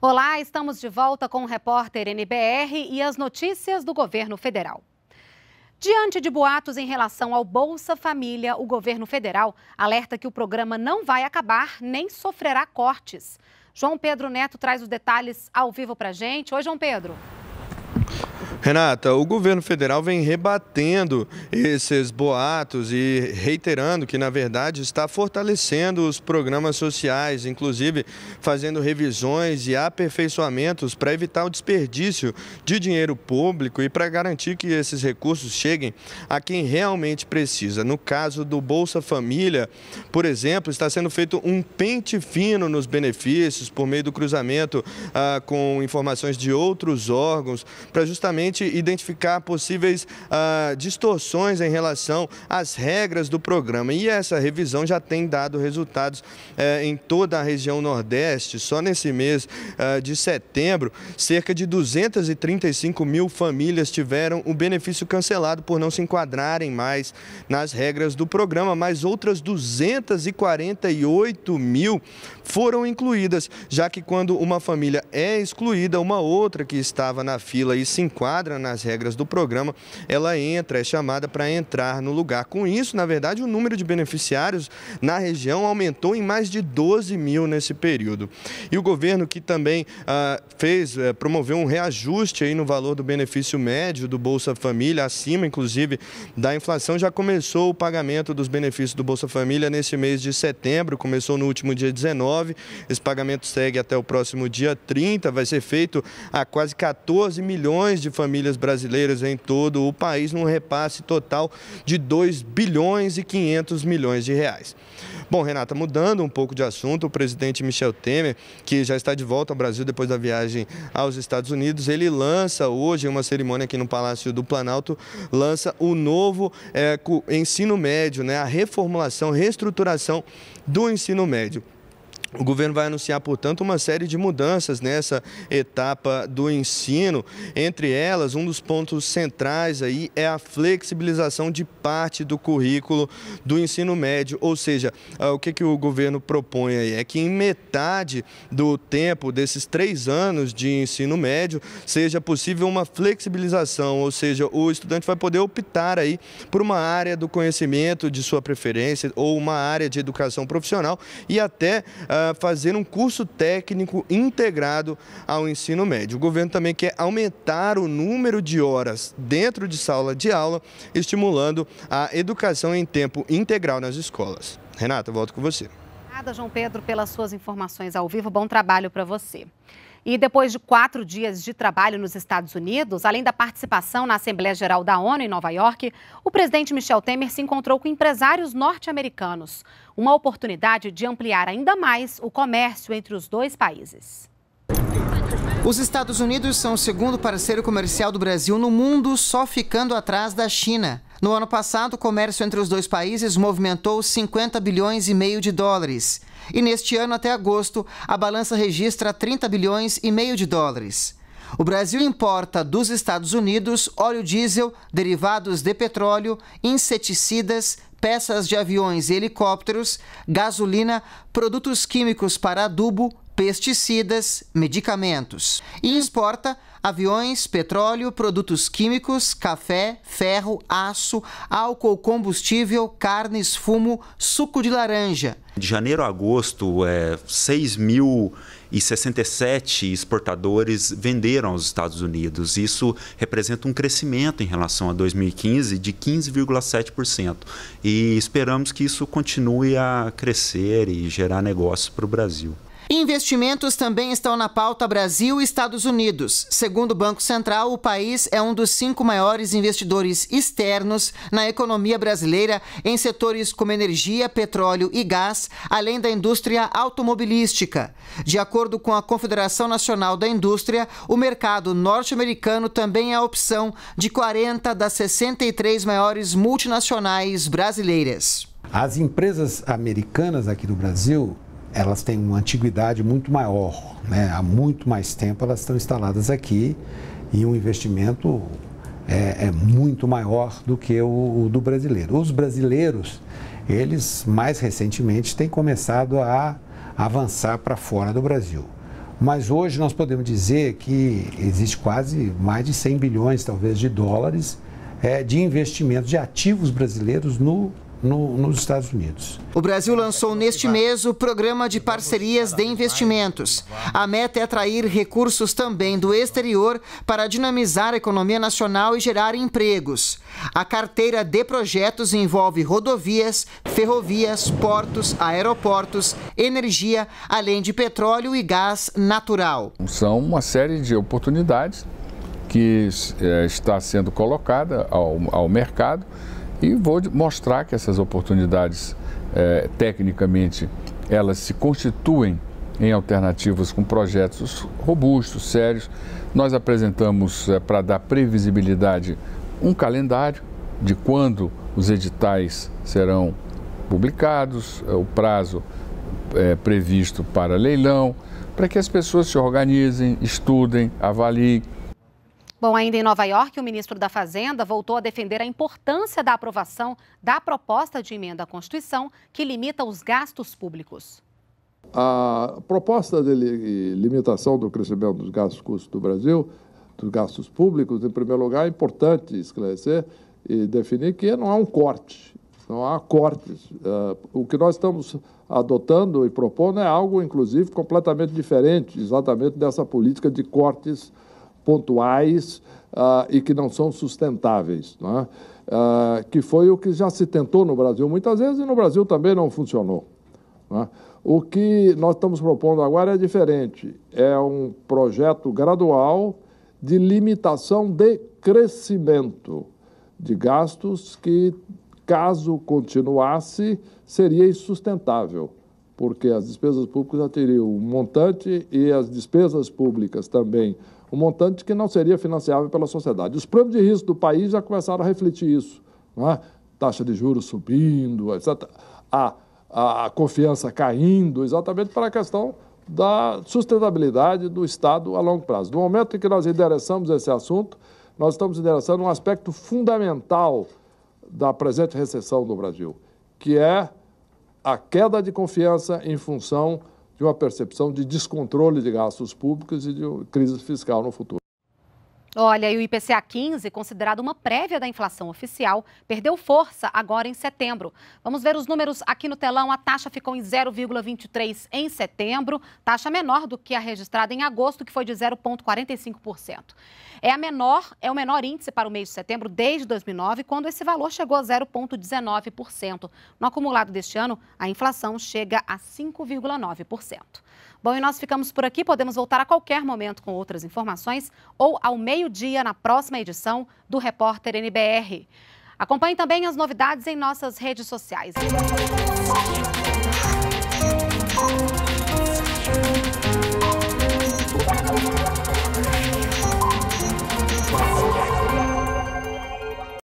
Olá, estamos de volta com o repórter NBR e as notícias do governo federal. Diante de boatos em relação ao Bolsa Família, o governo federal alerta que o programa não vai acabar nem sofrerá cortes. João Pedro Neto traz os detalhes ao vivo para gente. Oi, João Pedro. Renata, o governo federal vem rebatendo esses boatos e reiterando que, na verdade, está fortalecendo os programas sociais, inclusive fazendo revisões e aperfeiçoamentos para evitar o desperdício de dinheiro público e para garantir que esses recursos cheguem a quem realmente precisa. No caso do Bolsa Família, por exemplo, está sendo feito um pente fino nos benefícios por meio do cruzamento ah, com informações de outros órgãos para justamente identificar possíveis ah, distorções em relação às regras do programa. E essa revisão já tem dado resultados eh, em toda a região Nordeste. Só nesse mês ah, de setembro, cerca de 235 mil famílias tiveram o benefício cancelado por não se enquadrarem mais nas regras do programa, mas outras 248 mil foram incluídas, já que quando uma família é excluída, uma outra que estava na fila e se enquadra, enquadra nas regras do programa, ela entra, é chamada para entrar no lugar. Com isso, na verdade, o número de beneficiários na região aumentou em mais de 12 mil nesse período. E o governo que também ah, fez, eh, promoveu um reajuste aí no valor do benefício médio do Bolsa Família, acima, inclusive, da inflação, já começou o pagamento dos benefícios do Bolsa Família nesse mês de setembro, começou no último dia 19, esse pagamento segue até o próximo dia 30, vai ser feito a quase 14 milhões de famílias famílias brasileiras em todo o país, num repasse total de 2 bilhões e 500 milhões de reais. Bom, Renata, mudando um pouco de assunto, o presidente Michel Temer, que já está de volta ao Brasil depois da viagem aos Estados Unidos, ele lança hoje uma cerimônia aqui no Palácio do Planalto, lança o novo é, ensino médio, né, a reformulação, reestruturação do ensino médio. O governo vai anunciar, portanto, uma série de mudanças nessa etapa do ensino. Entre elas, um dos pontos centrais aí é a flexibilização de parte do currículo do ensino médio. Ou seja, ah, o que, que o governo propõe aí é que em metade do tempo desses três anos de ensino médio seja possível uma flexibilização, ou seja, o estudante vai poder optar aí por uma área do conhecimento de sua preferência ou uma área de educação profissional e até ah, fazer um curso técnico integrado ao ensino médio. O governo também quer aumentar o número de horas dentro de sala de aula, estimulando a educação em tempo integral nas escolas. Renata, volto com você. Obrigada, João Pedro, pelas suas informações ao vivo. Bom trabalho para você. E depois de quatro dias de trabalho nos Estados Unidos, além da participação na Assembleia Geral da ONU em Nova York, o presidente Michel Temer se encontrou com empresários norte-americanos. Uma oportunidade de ampliar ainda mais o comércio entre os dois países. Os Estados Unidos são o segundo parceiro comercial do Brasil no mundo, só ficando atrás da China. No ano passado, o comércio entre os dois países movimentou 50 bilhões e meio de dólares e neste ano até agosto a balança registra 30 bilhões e meio de dólares. O Brasil importa dos Estados Unidos óleo diesel, derivados de petróleo, inseticidas, peças de aviões e helicópteros, gasolina, produtos químicos para adubo, pesticidas, medicamentos. E exporta aviões, petróleo, produtos químicos, café, ferro, aço, álcool, combustível, carnes, fumo, suco de laranja. De janeiro a agosto, é, mil e exportadores venderam aos Estados Unidos. Isso representa um crescimento em relação a 2015 de 15,7%. E esperamos que isso continue a crescer e gerar negócios para o Brasil. Investimentos também estão na pauta Brasil e Estados Unidos. Segundo o Banco Central, o país é um dos cinco maiores investidores externos na economia brasileira em setores como energia, petróleo e gás, além da indústria automobilística. De acordo com a Confederação Nacional da Indústria, o mercado norte-americano também é a opção de 40 das 63 maiores multinacionais brasileiras. As empresas americanas aqui do Brasil elas têm uma antiguidade muito maior, né? há muito mais tempo elas estão instaladas aqui e um investimento é, é muito maior do que o, o, do brasileiro. Os brasileiros, eles mais recentemente têm começado a avançar para fora do Brasil. Mas hoje nós podemos dizer que existe quase mais de 100 bilhões, talvez, de dólares é, de investimento de ativos brasileiros no no, nos Estados Unidos. O Brasil lançou neste mês o Programa de Parcerias de Investimentos. A meta é atrair recursos também do exterior para dinamizar a economia nacional e gerar empregos. A carteira de projetos envolve rodovias, ferrovias, portos, aeroportos, energia, além de petróleo e gás natural. São uma série de oportunidades que eh, está sendo colocada ao, ao mercado e vou mostrar que essas oportunidades, é, tecnicamente, elas se constituem em alternativas com projetos robustos, sérios. Nós apresentamos, é, para dar previsibilidade, um calendário de quando os editais serão publicados, é, o prazo previsto para leilão, para que as pessoas se organizem, estudem, avaliem Bom, ainda em Nova York, o ministro da Fazenda voltou a defender a importância da aprovação da proposta de emenda à Constituição que limita os gastos públicos. A proposta de limitação do crescimento dos gastos custos do Brasil, dos gastos públicos, em primeiro lugar, é importante esclarecer e definir que não há um corte, não há cortes. É, o que nós estamos adotando e propondo é algo, inclusive, completamente diferente, exatamente dessa política de cortes pontuais uh, e que não são sustentáveis, Uh, que foi o que já se tentou no Brasil muitas vezes e no Brasil também não funcionou. É? O que nós estamos propondo agora é diferente, é um projeto gradual de limitação de crescimento de gastos que, caso continuasse, seria insustentável porque as despesas públicas já teriam um montante e as despesas públicas também um montante que não seria financiável pela sociedade. Os planos de risco do país já começaram a refletir isso. É? Taxa de juros subindo, etc. A, a confiança caindo, exatamente para a questão da sustentabilidade do Estado a longo prazo. No momento em que nós endereçamos esse assunto, nós estamos endereçando um aspecto fundamental da presente recessão do Brasil, que é a queda de confiança em função de uma percepção de descontrole de gastos públicos e de crise fiscal no futuro. Olha, e o IPCA 15, considerado uma prévia da inflação oficial, perdeu força agora em setembro. Vamos ver os números aqui no telão. A taxa ficou em 0,23 em setembro, taxa menor do que a registrada em agosto, que foi de 0,45%. É a menor, é o menor índice para o mês de setembro desde 2009, quando esse valor chegou a 0,19%. No acumulado deste ano, a inflação chega a 5,9%. Bom, e nós ficamos por aqui. Podemos voltar a qualquer momento com outras informações ou ao meio-dia na próxima edição do Repórter NBR. Acompanhe também as novidades em nossas redes sociais.